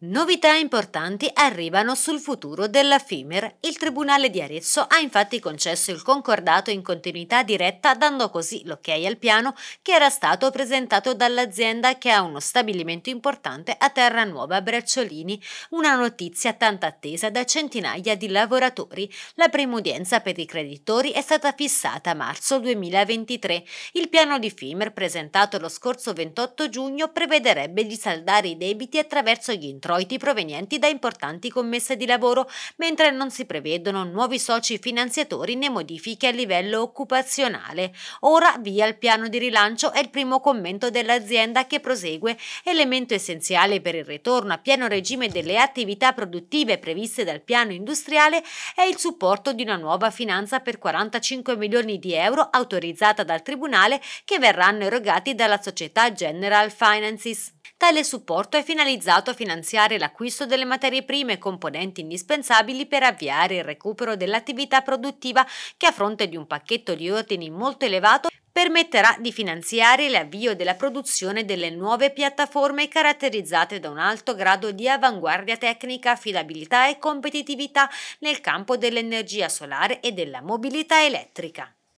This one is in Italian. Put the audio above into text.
Novità importanti arrivano sul futuro della FIMER. Il Tribunale di Arezzo ha infatti concesso il concordato in continuità diretta, dando così l'ok al piano che era stato presentato dall'azienda che ha uno stabilimento importante a Terranuova Bracciolini. una notizia tanto attesa da centinaia di lavoratori. La prima udienza per i creditori è stata fissata a marzo 2023. Il piano di FIMER presentato lo scorso 28 giugno prevederebbe di saldare i debiti attraverso gli interventi introiti provenienti da importanti commesse di lavoro, mentre non si prevedono nuovi soci finanziatori né modifiche a livello occupazionale. Ora via il piano di rilancio è il primo commento dell'azienda che prosegue, elemento essenziale per il ritorno a pieno regime delle attività produttive previste dal piano industriale è il supporto di una nuova finanza per 45 milioni di euro autorizzata dal Tribunale che verranno erogati dalla società General Finances. Tale supporto è finalizzato a finanziare l'acquisto delle materie prime e componenti indispensabili per avviare il recupero dell'attività produttiva che a fronte di un pacchetto di ordini molto elevato permetterà di finanziare l'avvio della produzione delle nuove piattaforme caratterizzate da un alto grado di avanguardia tecnica, affidabilità e competitività nel campo dell'energia solare e della mobilità elettrica.